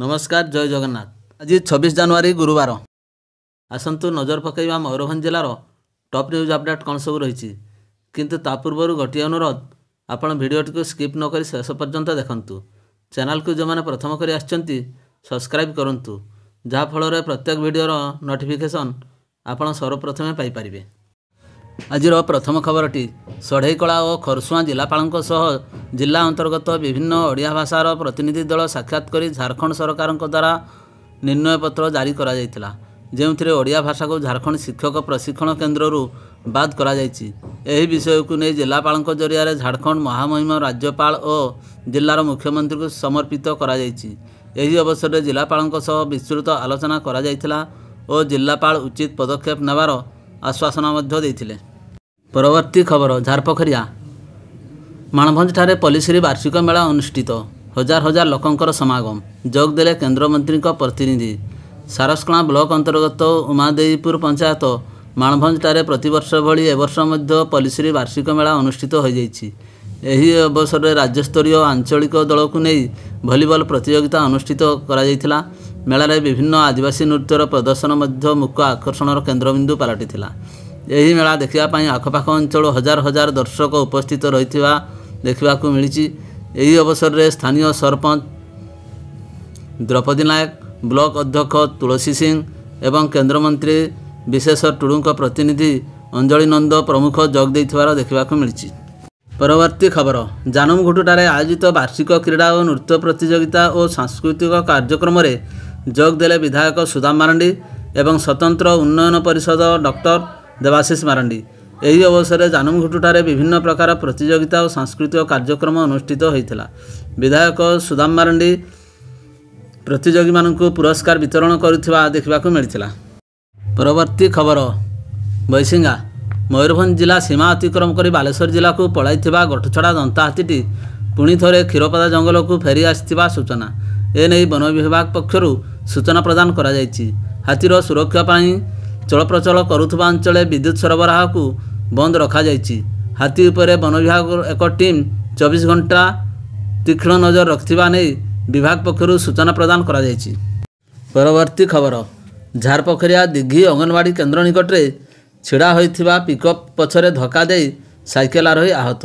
ନମସ୍କାର ଜୟ ଜଗନ୍ନାଥ ଆଜି ଛବିଶ ଜାନୁଆରୀ ଗୁରୁବାର ଆସନ୍ତୁ ନଜର ପକାଇବା ମୟୂରଭଞ୍ଜ ଜିଲ୍ଲାର ଟପ୍ ନ୍ୟୁଜ୍ ଅପଡ଼େଟ୍ କ'ଣ ସବୁ ରହିଛି କିନ୍ତୁ ତା ପୂର୍ବରୁ ଗୋଟିଏ ଅନୁରୋଧ ଆପଣ ଭିଡ଼ିଓଟିକୁ ସ୍କିପ୍ ନକରି ଶେଷ ପର୍ଯ୍ୟନ୍ତ ଦେଖନ୍ତୁ ଚ୍ୟାନେଲକୁ ଯେଉଁମାନେ ପ୍ରଥମ କରି ଆସିଛନ୍ତି ସବସ୍କ୍ରାଇବ୍ କରନ୍ତୁ ଯାହାଫଳରେ ପ୍ରତ୍ୟେକ ଭିଡ଼ିଓର ନୋଟିଫିକେସନ୍ ଆପଣ ସର୍ବପ୍ରଥମେ ପାଇପାରିବେ ଆଜିର ପ୍ରଥମ ଖବରଟି ଷଢ଼େଇକଳା ଓ ଖରସୁଆଁ ଜିଲ୍ଲାପାଳଙ୍କ ସହ ଜିଲ୍ଲା ଅନ୍ତର୍ଗତ ବିଭିନ୍ନ ଓଡ଼ିଆ ଭାଷାର ପ୍ରତିନିଧି ଦଳ ସାକ୍ଷାତ କରି ଝାଡ଼ଖଣ୍ଡ ସରକାରଙ୍କ ଦ୍ୱାରା ନିର୍ଣ୍ଣୟପତ୍ର ଜାରି କରାଯାଇଥିଲା ଯେଉଁଥିରେ ଓଡ଼ିଆ ଭାଷାକୁ ଝାଡ଼ଖଣ୍ଡ ଶିକ୍ଷକ ପ୍ରଶିକ୍ଷଣ କେନ୍ଦ୍ରରୁ ବାଦ୍ କରାଯାଇଛି ଏହି ବିଷୟକୁ ନେଇ ଜିଲ୍ଲାପାଳଙ୍କ ଜରିଆରେ ଝାଡ଼ଖଣ୍ଡ ମହାମହିମ ରାଜ୍ୟପାଳ ଓ ଜିଲ୍ଲାର ମୁଖ୍ୟମନ୍ତ୍ରୀଙ୍କୁ ସମର୍ପିତ କରାଯାଇଛି ଏହି ଅବସରରେ ଜିଲ୍ଲାପାଳଙ୍କ ସହ ବିସ୍ତୃତ ଆଲୋଚନା କରାଯାଇଥିଲା ଓ ଜିଲ୍ଲାପାଳ ଉଚିତ ପଦକ୍ଷେପ ନେବାର ଆଶ୍ୱାସନା ମଧ୍ୟ ଦେଇଥିଲେ ପରବର୍ତ୍ତୀ ଖବର ଝାରପୋଖରିଆ ମାଣଭଞ୍ଜଠାରେ ପଲିସିରି ବାର୍ଷିକ ମେଳା ଅନୁଷ୍ଠିତ ହଜାର ହଜାର ଲୋକଙ୍କର ସମାଗମ ଯୋଗ ଦେଲେ କେନ୍ଦ୍ରମନ୍ତ୍ରୀଙ୍କ ପ୍ରତିନିଧି ସାରସକଣା ବ୍ଲକ ଅନ୍ତର୍ଗତ ଉମାଦେଇପୁର ପଞ୍ଚାୟତ ମାଣଭଞ୍ଜଠାରେ ପ୍ରତିବର୍ଷ ଭଳି ଏବର୍ଷ ମଧ୍ୟ ପଲିସିରି ବାର୍ଷିକ ମେଳା ଅନୁଷ୍ଠିତ ହୋଇଯାଇଛି ଏହି ଅବସରରେ ରାଜ୍ୟସ୍ତରୀୟ ଆଞ୍ଚଳିକ ଦଳକୁ ନେଇ ଭଲିବଲ୍ ପ୍ରତିଯୋଗିତା ଅନୁଷ୍ଠିତ କରାଯାଇଥିଲା ମେଳାରେ ବିଭିନ୍ନ ଆଦିବାସୀ ନୃତ୍ୟର ପ୍ରଦର୍ଶନ ମଧ୍ୟ ମୁଖ୍ୟ ଆକର୍ଷଣର କେନ୍ଦ୍ରବିନ୍ଦୁ ପାଲଟିଥିଲା ଏହି ମେଳା ଦେଖିବା ପାଇଁ ଆଖପାଖ ଅଞ୍ଚଳ ହଜାର ହଜାର ଦର୍ଶକ ଉପସ୍ଥିତ ରହିଥିବା ଦେଖିବାକୁ ମିଳିଛି ଏହି ଅବସରରେ ସ୍ଥାନୀୟ ସରପଞ୍ଚ ଦ୍ରୌପଦୀ ନାୟକ ବ୍ଲକ ଅଧ୍ୟକ୍ଷ ତୁଳସୀ ସିଂ ଏବଂ କେନ୍ଦ୍ରମନ୍ତ୍ରୀ ବିଶେଷର ଟୁଡ଼ୁଙ୍କ ପ୍ରତିନିଧି ଅଞ୍ଜଳି ନନ୍ଦ ପ୍ରମୁଖ ଯୋଗ ଦେଇଥିବାର ଦେଖିବାକୁ ମିଳିଛି ପରବର୍ତ୍ତୀ ଖବର ଜାନମଘୁଟୁଠାରେ ଆୟୋଜିତ ବାର୍ଷିକ କ୍ରୀଡ଼ା ଓ ନୃତ୍ୟ ପ୍ରତିଯୋଗିତା ଓ ସାଂସ୍କୃତିକ କାର୍ଯ୍ୟକ୍ରମରେ ଯୋଗ ଦେଲେ ବିଧାୟକ ସୁଦାମ ମାରାଣ୍ଡି ଏବଂ ସ୍ୱତନ୍ତ୍ର ଉନ୍ନୟନ ପରିଷଦ ଡକ୍ଟର ଦେବାଶିଷ ମାରାଣ୍ଡି ଏହି ଅବସରରେ ଜାନମଘୁଟୁଠାରେ ବିଭିନ୍ନ ପ୍ରକାର ପ୍ରତିଯୋଗିତା ଓ ସାଂସ୍କୃତିକ କାର୍ଯ୍ୟକ୍ରମ ଅନୁଷ୍ଠିତ ହୋଇଥିଲା ବିଧାୟକ ସୁଦାମ ମାରାଣ୍ଡି ପ୍ରତିଯୋଗୀମାନଙ୍କୁ ପୁରସ୍କାର ବିତରଣ କରୁଥିବା ଦେଖିବାକୁ ମିଳିଥିଲା ପରବର୍ତ୍ତୀ ଖବର ବୈଶିଙ୍ଗା ମୟୂରଭଞ୍ଜ ଜିଲ୍ଲା ସୀମା ଅତିକ୍ରମ କରି ବାଲେଶ୍ୱର ଜିଲ୍ଲାକୁ ପଳାଇଥିବା ଗଠଛଡ଼ା ଦନ୍ତା ହାତୀଟି ପୁଣି ଥରେ କ୍ଷୀରପଦା ଜଙ୍ଗଲକୁ ଫେରି ଆସିଥିବା ସୂଚନା ନେଇ ବନ ବିଭାଗ ପକ୍ଷରୁ ସୂଚନା ପ୍ରଦାନ କରାଯାଇଛି ହାତୀର ସୁରକ୍ଷା ପାଇଁ ଚଳପ୍ରଚଳ କରୁଥିବା ଅଞ୍ଚଳରେ ବିଦ୍ୟୁତ୍ ସରବରାହକୁ ବନ୍ଦ ରଖାଯାଇଛି ହାତୀ ଉପରେ ବନ ବିଭାଗ ଏକ ଟିମ୍ ଚବିଶ ଘଣ୍ଟା ତୀକ୍ଷ୍ଣ ନଜର ରଖିଥିବା ନେଇ ବିଭାଗ ପକ୍ଷରୁ ସୂଚନା ପ୍ରଦାନ କରାଯାଇଛି ପରବର୍ତ୍ତୀ ଖବର ଝାରପୋଖରିଆ ଦିଘି ଅଙ୍ଗନବାଡ଼ି କେନ୍ଦ୍ର ନିକଟରେ ଛିଡ଼ା ହୋଇଥିବା ପିକଅପ୍ ପଛରେ ଧକ୍କା ଦେଇ ସାଇକେଲ ଆରୋହୀ ଆହତ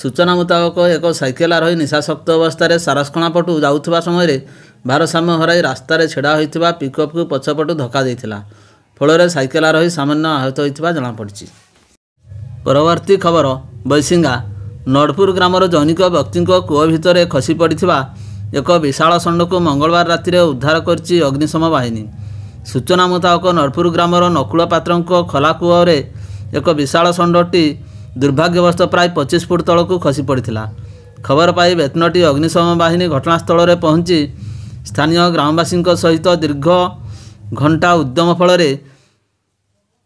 ସୂଚନା ମୁତାବକ ଏକ ସାଇକେଲ ଆରୋହୀ ନିଶାଶକ୍ତ ଅବସ୍ଥାରେ ସାରସ୍କଣା ପଟୁ ଯାଉଥିବା ସମୟରେ ଭାରସାମ୍ୟ ହରାଇ ରାସ୍ତାରେ ଛିଡ଼ା ହୋଇଥିବା ପିକଅପ୍କୁ ପଛପଟୁ ଧକ୍କା ଦେଇଥିଲା ଫଳରେ ସାଇକେଲ ରହି ସାମାନ୍ୟ ଆହତ ହୋଇଥିବା ଜଣାପଡ଼ିଛି ପରବର୍ତ୍ତୀ ଖବର ବୈସିଙ୍ଗା ନଡ଼ପୁର ଗ୍ରାମର ଜନୈକ ବ୍ୟକ୍ତିଙ୍କ କୂଅ ଭିତରେ ଖସି ପଡ଼ିଥିବା ଏକ ବିଶାଳ ଷଣ୍ଢକୁ ମଙ୍ଗଳବାର ରାତିରେ ଉଦ୍ଧାର କରିଛି ଅଗ୍ନିଶମ ବାହିନୀ ସୂଚନା ମୁତାବକ ନଡ଼ପୁର ଗ୍ରାମର ନକୁଳ ପାତ୍ରଙ୍କ ଖୋଲା କୂଅରେ ଏକ ବିଶାଳ ଷଣ୍ଢଟି ଦୁର୍ଭାଗ୍ୟବଶତଃ ପ୍ରାୟ ପଚିଶ ଫୁଟ ତଳକୁ ଖସି ପଡ଼ିଥିଲା ଖବର ପାଇ ବେତନଟି ଅଗ୍ନିଶମ ବାହିନୀ ଘଟଣାସ୍ଥଳରେ ପହଞ୍ଚି ସ୍ଥାନୀୟ ଗ୍ରାମବାସୀଙ୍କ ସହିତ ଦୀର୍ଘ ଘଣ୍ଟା ଉଦ୍ୟମ ଫଳରେ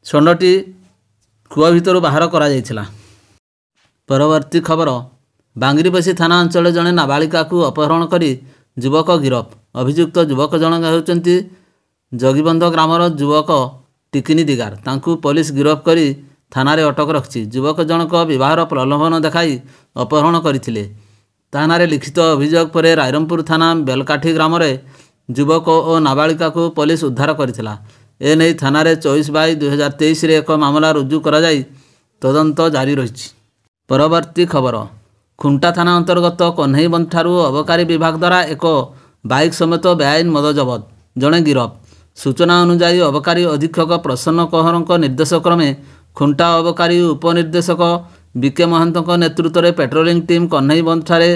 ଷଣ୍ଢଟି କୂଅ ଭିତରୁ ବାହାର କରାଯାଇଥିଲା ପରବର୍ତ୍ତୀ ଖବର ବାଙ୍ଗିରିପେଶୀ ଥାନା ଅଞ୍ଚଳରେ ଜଣେ ନାବାଳିକାକୁ ଅପହରଣ କରି ଯୁବକ ଗିରଫ ଅଭିଯୁକ୍ତ ଯୁବକ ଜଣକ ହେଉଛନ୍ତି ଜଗିବନ୍ଧ ଗ୍ରାମର ଯୁବକ ଟିକିନି ଦିଗାର ତାଙ୍କୁ ପୋଲିସ ଗିରଫ କରି ଥାନାରେ ଅଟକ ରଖିଛି ଯୁବକ ଜଣକ ବିବାହର ପ୍ରଲୋଭନ ଦେଖାଇ ଅପହରଣ କରିଥିଲେ ଥାନାରେ ଲିଖିତ ଅଭିଯୋଗ ପରେ ରାଇରମ୍ପୁର ଥାନା ବେଲକାଠି ଗ୍ରାମରେ ଯୁବକ ଓ ନାବାଳିକାକୁ ପୋଲିସ ଉଦ୍ଧାର କରିଥିଲା ଏ ନେଇ ଥାନାରେ ଚବିଶ ବାଇ ଦୁଇହଜାର ତେଇଶରେ ଏକ ମାମଲା ରୁଜୁ କରାଯାଇ ତଦନ୍ତ ଜାରି ରହିଛି ପରବର୍ତ୍ତୀ ଖବର ଖୁଣ୍ଟା ଥାନା ଅନ୍ତର୍ଗତ କହ୍ନେଇବନ୍ଧଠାରୁ ଅବକାରୀ ବିଭାଗ ଦ୍ୱାରା ଏକ ବାଇକ୍ ସମେତ ବେଆଇନ ମଦ ଜବତ ଜଣେ ଗିରଫ ସୂଚନା ଅନୁଯାୟୀ ଅବକାରୀ ଅଧୀକ୍ଷକ ପ୍ରସନ୍ନ କହଁରଙ୍କ ନିର୍ଦ୍ଦେଶକ୍ରମେ ଖୁଣ୍ଟା ଅବକାରୀ ଉପନିର୍ଦ୍ଦେଶକ ବିକେ ମହାନ୍ତଙ୍କ ନେତୃତ୍ୱରେ ପେଟ୍ରୋଲିଂ ଟିମ୍ କହ୍ନେଇବନ୍ଧଠାରେ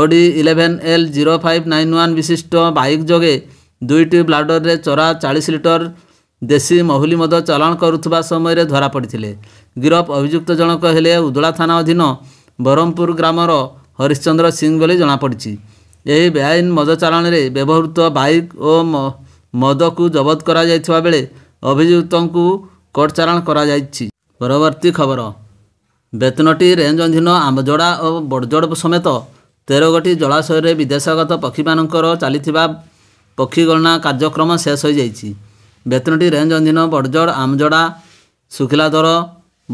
OD eleven L zero five nine one ବିଶିଷ୍ଟ ବାଇକ୍ ଯୋଗେ ଦୁଇଟି ବ୍ଲାଡ଼ରରେ ଚରା ଚାଳିଶ ଲିଟର ଦେଶୀ ମହୁଲି ମଦ ଚଲାଣ କରୁଥିବା ସମୟରେ ଧରାପଡ଼ିଥିଲେ ଗିରଫ ଅଭିଯୁକ୍ତ ଜଣକ ହେଲେ ଉଦଳା ଥାନା ଅଧୀନ ବ୍ରହ୍ମପୁର ଗ୍ରାମର ହରିଶ୍ଚନ୍ଦ୍ର ସିଂ ବୋଲି ଜଣାପଡ଼ିଛି ଏହି ବେଆଇନ ମଦ ଚାଲାଣରେ ବ୍ୟବହୃତ ବାଇକ୍ ଓ ମଦକୁ ଜବତ କରାଯାଇଥିବା ବେଳେ ଅଭିଯୁକ୍ତଙ୍କୁ କୋର୍ଟ ଚାଲାଣ କରାଯାଇଛି ପରବର୍ତ୍ତୀ ଖବର ବେତନଟି ରେଞ୍ଜ ଅଧୀନ ଆମ୍ବଜଡ଼ା ଓ ବଡ଼ଜଡ଼ ସମେତ ତେରଗୋଟି ଜଳାଶୟରେ ବିଦେଶଗତ ପକ୍ଷୀମାନଙ୍କର ଚାଲିଥିବା ପକ୍ଷୀଗଣନା କାର୍ଯ୍ୟକ୍ରମ ଶେଷ ହୋଇଯାଇଛି ବେତନଟି ରେଞ୍ଜ ଅଧୀନ ବଡ଼ଜଡ଼ ଆମଜଡ଼ା ଶୁଖିଲାଦର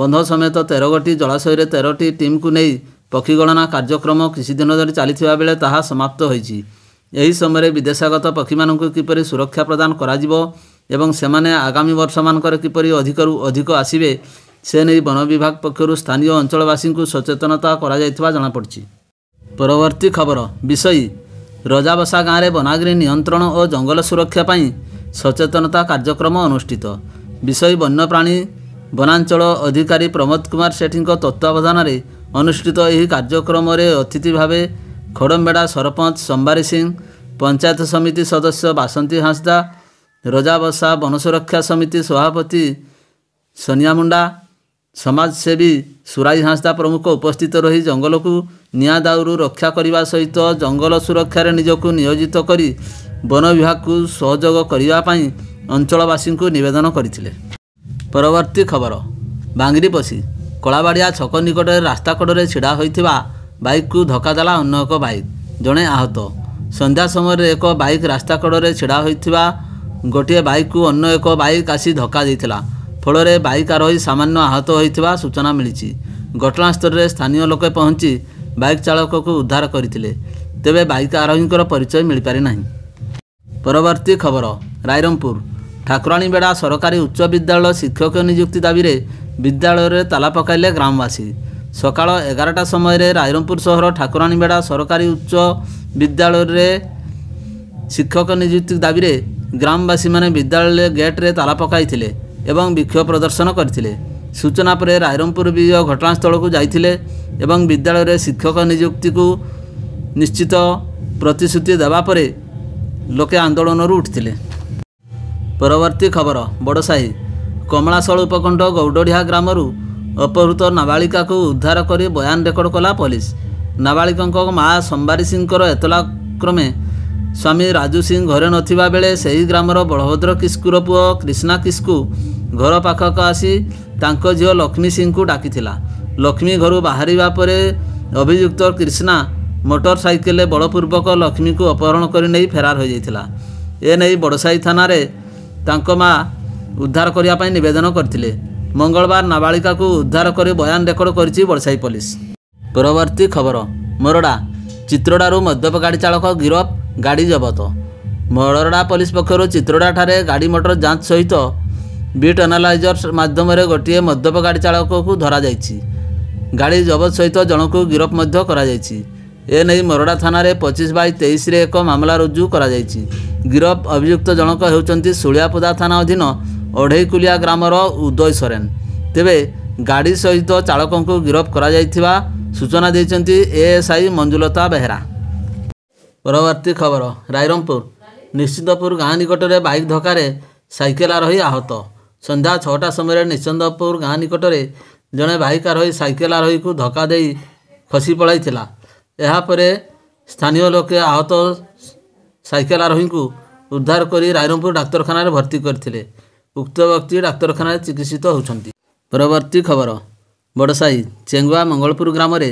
ବନ୍ଧ ସମେତ ତେରଗୋଟି ଜଳାଶୟରେ ତେରଟି ଟିମ୍କୁ ନେଇ ପକ୍ଷୀଗଣନା କାର୍ଯ୍ୟକ୍ରମ କିଛି ଦିନ ଧରି ଚାଲିଥିବା ବେଳେ ତାହା ସମାପ୍ତ ହୋଇଛି ଏହି ସମୟରେ ବିଦେଶାଗତ ପକ୍ଷୀମାନଙ୍କୁ କିପରି ସୁରକ୍ଷା ପ୍ରଦାନ କରାଯିବ ଏବଂ ସେମାନେ ଆଗାମୀ ବର୍ଷମାନଙ୍କରେ କିପରି ଅଧିକରୁ ଅଧିକ ଆସିବେ ସେ ନେଇ ବନ ବିଭାଗ ପକ୍ଷରୁ ସ୍ଥାନୀୟ ଅଞ୍ଚଳବାସୀଙ୍କୁ ସଚେତନତା କରାଯାଇଥିବା ଜଣାପଡ଼ିଛି ପରବର୍ତ୍ତୀ ଖବର ବିଷୟ ରଜାବସା ଗାଁରେ ବନାଗ୍ରୀ ନିୟନ୍ତ୍ରଣ ଓ ଜଙ୍ଗଲ ସୁରକ୍ଷା ପାଇଁ ସଚେତନତା କାର୍ଯ୍ୟକ୍ରମ ଅନୁଷ୍ଠିତ ବିଷୟ ବନ୍ୟପ୍ରାଣୀ ବନାଞ୍ଚଳ ଅଧିକାରୀ ପ୍ରମୋଦ କୁମାର ସେଠୀଙ୍କ ତତ୍ତ୍ୱାବଧାନରେ ଅନୁଷ୍ଠିତ ଏହି କାର୍ଯ୍ୟକ୍ରମରେ ଅତିଥି ଭାବେ ଖଡ଼ମ୍ବେଡ଼ା ସରପଞ୍ଚ ସମ୍ବାରି ସିଂ ପଞ୍ଚାୟତ ସମିତି ସଦସ୍ୟ ବାସନ୍ତୀ ହାଁସଦା ରଜାବସା ବନ ସୁରକ୍ଷା ସମିତି ସଭାପତି ସୋନିଆ ମୁଣ୍ଡା ସମାଜସେବୀ ସୁରାଇ ହାଁସଦା ପ୍ରମୁଖ ଉପସ୍ଥିତ ରହି ଜଙ୍ଗଲକୁ ନିଆଁ ଦାଉରୁ ରକ୍ଷା କରିବା ସହିତ ଜଙ୍ଗଲ ସୁରକ୍ଷାରେ ନିଜକୁ ନିୟୋଜିତ କରି ବନ ବିଭାଗକୁ ସହଯୋଗ କରିବା ପାଇଁ ଅଞ୍ଚଳବାସୀଙ୍କୁ ନିବେଦନ କରିଥିଲେ ପରବର୍ତ୍ତୀ ଖବର ପଶି କଳାବାଡ଼ିଆ ଛକ ନିକଟରେ ରାସ୍ତାକଡ଼ରେ ଛିଡ଼ା ହୋଇଥିବା ବାଇକ୍କୁ ଧକ୍କା ଦେଲା ଅନ୍ୟ ଏକ ବାଇକ୍ ଜଣେ ଆହତ ସନ୍ଧ୍ୟା ସମୟରେ ଏକ ବାଇକ୍ ରାସ୍ତା କଡ଼ରେ ଛିଡ଼ା ହୋଇଥିବା ଗୋଟିଏ ବାଇକ୍କୁ ଅନ୍ୟ ଏକ ବାଇକ୍ ଆସି ଧକ୍କା ଦେଇଥିଲା ଫଳରେ ବାଇକ୍ ଆରୋହି ସାମାନ୍ୟ ଆହତ ହୋଇଥିବା ସୂଚନା ମିଳିଛି ଘଟଣାସ୍ଥଳରେ ସ୍ଥାନୀୟ ଲୋକେ ପହଞ୍ଚି ବାଇକ୍ ଚାଳକକୁ ଉଦ୍ଧାର କରିଥିଲେ ତେବେ ବାଇକ୍ ଆରୋହୀଙ୍କର ପରିଚୟ ମିଳିପାରି ନାହିଁ ପରବର୍ତ୍ତୀ ଖବର ରାଇରଙ୍ଗପୁର ଠାକୁରାଣୀ ବେଡ଼ା ସରକାରୀ ଉଚ୍ଚ ବିଦ୍ୟାଳୟ ଶିକ୍ଷକ ନିଯୁକ୍ତି ଦାବିରେ ବିଦ୍ୟାଳୟରେ ତାଲା ପକାଇଲେ ଗ୍ରାମବାସୀ ସକାଳ ଏଗାରଟା ସମୟରେ ରାଇରଙ୍ଗପୁର ସହର ଠାକୁରାଣୀ ବେଡ଼ା ସରକାରୀ ଉଚ୍ଚ ବିଦ୍ୟାଳୟରେ ଶିକ୍ଷକ ନିଯୁକ୍ତି ଦାବିରେ ଗ୍ରାମବାସୀମାନେ ବିଦ୍ୟାଳୟ ଗେଟ୍ରେ ତାଲା ପକାଇଥିଲେ ଏବଂ ବିକ୍ଷୋଭ ପ୍ରଦର୍ଶନ କରିଥିଲେ ସୂଚନା ପରେ ରାଇରଙ୍ଗପୁର ବି ଘଟଣାସ୍ଥଳକୁ ଯାଇଥିଲେ ଏବଂ ବିଦ୍ୟାଳୟରେ ଶିକ୍ଷକ ନିଯୁକ୍ତିକୁ ନିଶ୍ଚିତ ପ୍ରତିଶ୍ରୁତି ଦେବା ପରେ ଲୋକେ ଆନ୍ଦୋଳନରୁ ଉଠିଥିଲେ ପରବର୍ତ୍ତୀ ଖବର ବଡ଼ସାହି କମଳାଶଳ ଉପକଣ୍ଠ ଗୌଡ଼ଡ଼ିହା ଗ୍ରାମରୁ ଅପହୃତ ନାବାଳିକାକୁ ଉଦ୍ଧାର କରି ବୟାନ ରେକର୍ଡ଼ କଲା ପୋଲିସ ନାବାଳିକାଙ୍କ ମା ସମ୍ବାରୀ ସିଂଙ୍କର ଏତଲା କ୍ରମେ ସ୍ୱାମୀ ରାଜୁ ସିଂ ଘରେ ନଥିବା ବେଳେ ସେହି ଗ୍ରାମର ବଳଭଦ୍ର କିସ୍କୁର ପୁଅ କ୍ରିଷ୍ଣା କିସ୍କୁ ଘର ପାଖକୁ ଆସି ତାଙ୍କ ଝିଅ ଲକ୍ଷ୍ମୀ ସିଂଙ୍କୁ ଡାକିଥିଲା ଲକ୍ଷ୍ମୀ ଘରୁ ବାହାରିବା ପରେ ଅଭିଯୁକ୍ତ କ୍ରିଷ୍ଣା ମୋଟରସାଇକେଲ ବଳପୂର୍ବକ ଲକ୍ଷ୍ମୀଙ୍କୁ ଅପହରଣ କରି ନେଇ ଫେରାର ହୋଇଯାଇଥିଲା ଏନେଇ ବଡ଼ସାହି ଥାନାରେ ତାଙ୍କ ମାଆ ଉଦ୍ଧାର କରିବା ପାଇଁ ନିବେଦନ କରିଥିଲେ ମଙ୍ଗଳବାର ନାବାଳିକାକୁ ଉଦ୍ଧାର କରି ବୟାନ ରେକର୍ଡ କରିଛି ବଡ଼ସାହି ପୋଲିସ ପରବର୍ତ୍ତୀ ଖବର ମରଡ଼ା ଚିତ୍ରଡ଼ାରୁ ମଦ୍ୟପ ଗାଡ଼ି ଚାଳକ ଗିରଫ ଗାଡ଼ି ଜବତ ମରଡ଼ା ପୋଲିସ ପକ୍ଷରୁ ଚିତ୍ରଡ଼ାଠାରେ ଗାଡ଼ି ମଟର ଯାଞ୍ଚ ସହିତ ବିଟ୍ ଆନାଲାଇଜର ମାଧ୍ୟମରେ ଗୋଟିଏ ମଦ୍ୟପ ଗାଡ଼ି ଚାଳକକୁ ଧରାଯାଇଛି ଗାଡ଼ି ଜବତ ସହିତ ଜଣକୁ ଗିରଫ ମଧ୍ୟ କରାଯାଇଛି ଏ ନେଇ ମରଡ଼ା ଥାନାରେ ପଚିଶ ବାଇ ତେଇଶରେ ଏକ ମାମଲା ରୁଜୁ କରାଯାଇଛି ଗିରଫ ଅଭିଯୁକ୍ତ ଜଣକ ହେଉଛନ୍ତି ଶୁଳିଆପଦା ଥାନା ଅଧୀନ ଅଢ଼େଇକୁଲିଆ ଗ୍ରାମର ଉଦୟ ସରେନ ତେବେ ଗାଡ଼ି ସହିତ ଚାଳକଙ୍କୁ ଗିରଫ କରାଯାଇଥିବା ସୂଚନା ଦେଇଛନ୍ତି ଏଏସ୍ଆଇ ମଞ୍ଜୁଲତା ବେହେରା ପରବର୍ତ୍ତୀ ଖବର ରାଇରମ୍ପୁର ନିଶ୍ଚିନ୍ତପୁର ଗାଁ ନିକଟରେ ବାଇକ୍ ଧକ୍କାରେ ସାଇକେଲ ଆରୋହି ଆହତ ସନ୍ଧ୍ୟା ଛଅଟା ସମୟରେ ନିଶ୍ଚିନ୍ତପୁର ଗାଁ ନିକଟରେ ଜଣେ ବାଇକ୍ ଆରୋହୀ ସାଇକେଲ ଆରୋହୀକୁ ଧକ୍କା ଦେଇ ଖସି ପଳାଇଥିଲା ଏହାପରେ ସ୍ଥାନୀୟ ଲୋକେ ଆହତ ସାଇକେଲ ଆରୋହୀଙ୍କୁ ଉଦ୍ଧାର କରି ରାଇରଙ୍ଗପୁର ଡାକ୍ତରଖାନାରେ ଭର୍ତ୍ତି କରିଥିଲେ ଉକ୍ତ ବ୍ୟକ୍ତି ଡାକ୍ତରଖାନାରେ ଚିକିତ୍ସିତ ହେଉଛନ୍ତି ପରବର୍ତ୍ତୀ ଖବର ବଡ଼ସାହି ଚେଙ୍ଗୁଆ ମଙ୍ଗଳପୁର ଗ୍ରାମରେ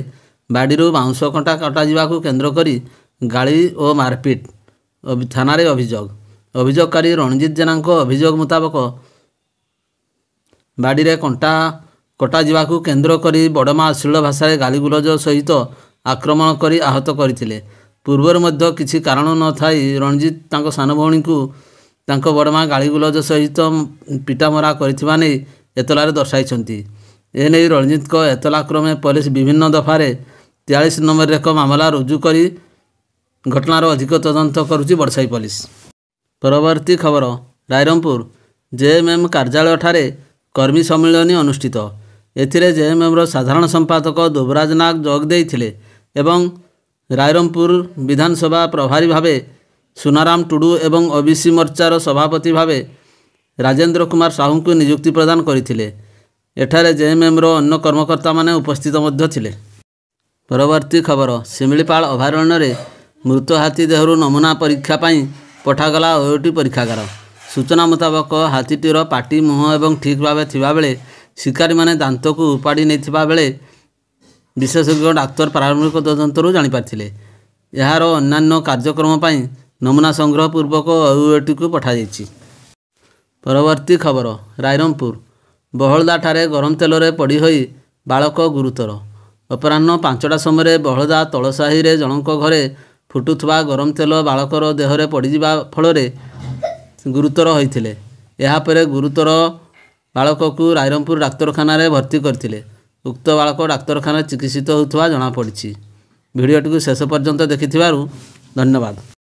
ବାଡ଼ିରୁ ବାଉଁଶ କଣ୍ଟା କଟାଯିବାକୁ କେନ୍ଦ୍ର କରି ଗାଳି ଓ ମାରପିଟ୍ ଥାନାରେ ଅଭିଯୋଗ ଅଭିଯୋଗକାରୀ ରଣଜିତ ଜେନାଙ୍କ ଅଭିଯୋଗ ମୁତାବକ ବାଡ଼ିରେ କଣ୍ଟା କଟାଯିବାକୁ କେନ୍ଦ୍ର କରି ବଡ଼ମା ଅଶ୍ଳୀଳ ଭାଷାରେ ଗାଳିଗୁଲଜ ସହିତ ଆକ୍ରମଣ କରି ଆହତ କରିଥିଲେ ପୂର୍ବରୁ ମଧ୍ୟ କିଛି କାରଣ ନଥାଇ ରଣଜିତ ତାଙ୍କ ସାନ ଭଉଣୀଙ୍କୁ ତାଙ୍କ ବଡ଼ମା ଗାଳିଗୁଲଜ ସହିତ ପିଟାମରା କରିଥିବା ନେଇ ଏତଲାରେ ଦର୍ଶାଇଛନ୍ତି ଏ ନେଇ ରଣଜିତଙ୍କ କ୍ରମେ ପୋଲିସ ବିଭିନ୍ନ ଦଫାରେ ତେୟାଳିଶ ନମ୍ବରରେ ଏକ ମାମଲା ରୁଜୁ କରି ଘଟଣାର ଅଧିକ ତଦନ୍ତ କରୁଛି ବଡ଼ସାହି ପୋଲିସ ପରବର୍ତ୍ତୀ ଖବର ରାଇରଙ୍ଗପୁର ଜେଏମ୍ଏମ୍ କାର୍ଯ୍ୟାଳୟଠାରେ କର୍ମୀ ସମ୍ମିଳନୀ ଅନୁଷ୍ଠିତ ଏଥିରେ ଜେଏମ୍ଏମ୍ର ସାଧାରଣ ସମ୍ପାଦକ ଦୁବରାଜ ନାଗ ଯୋଗ ଦେଇଥିଲେ ଏବଂ ରାଇରମ୍ପୁର ବିଧାନସଭା ପ୍ରଭାରୀ ଭାବେ ସୁନାରାମ ଟୁଡ଼ୁ ଏବଂ ଓ ବି ସି ମୋର୍ଚ୍ଚାର ସଭାପତି ଭାବେ ରାଜେନ୍ଦ୍ର କୁମାର ସାହୁଙ୍କୁ ନିଯୁକ୍ତି ପ୍ରଦାନ କରିଥିଲେ ଏଠାରେ ଜେଏମ୍ଏମ୍ର ଅନ୍ୟ କର୍ମକର୍ତ୍ତାମାନେ ଉପସ୍ଥିତ ମଧ୍ୟ ଥିଲେ ପରବର୍ତ୍ତୀ ଖବର ଶିମିଳିପାଳ ଅଭୟାରଣ୍ୟରେ ମୃତ ହାତୀ ଦେହରୁ ନମୁନା ପରୀକ୍ଷା ପାଇଁ ପଠାଗଲା ଓଟି ପରୀକ୍ଷାଗାର ସୂଚନା ମୁତାବକ ହାତୀଟିର ପାଟି ମୁହଁ ଏବଂ ଠିକ୍ ଭାବେ ଥିବାବେଳେ ଶିକାରୀମାନେ ଦାନ୍ତକୁ ଉପାଡ଼ି ନେଇଥିବା ବେଳେ ବିଶେଷଜ୍ଞ ଡାକ୍ତର ପ୍ରାରମ୍ଭିକ ତଦନ୍ତରୁ ଜାଣିପାରିଥିଲେ ଏହାର ଅନ୍ୟାନ୍ୟ କାର୍ଯ୍ୟକ୍ରମ ପାଇଁ ନମୁନା ସଂଗ୍ରହ ପୂର୍ବକ ଅୟୁଏଟିକୁ ପଠାଯାଇଛି ପରବର୍ତ୍ତୀ ଖବର ରାଇରମପୁର ବହଳଦାଠାରେ ଗରମ ତେଲରେ ପଡ଼ି ହୋଇ ବାଳକ ଗୁରୁତର ଅପରାହ୍ନ ପାଞ୍ଚଟା ସମୟରେ ବହଳଦା ତଳସାହିରେ ଜଣଙ୍କ ଘରେ ଫୁଟୁଥିବା ଗରମ ତେଲ ବାଳକର ଦେହରେ ପଡ଼ିଯିବା ଫଳରେ ଗୁରୁତର ହୋଇଥିଲେ ଏହାପରେ ଗୁରୁତର ବାଳକକୁ ରାଇରମପୁର ଡାକ୍ତରଖାନାରେ ଭର୍ତ୍ତି କରିଥିଲେ ଉକ୍ତ ବାଳକ ଡାକ୍ତରଖାନାରେ ଚିକିତ୍ସିତ ହେଉଥିବା ଜଣାପଡ଼ିଛି ଭିଡ଼ିଓଟିକୁ ଶେଷ ପର୍ଯ୍ୟନ୍ତ ଦେଖିଥିବାରୁ ଧନ୍ୟବାଦ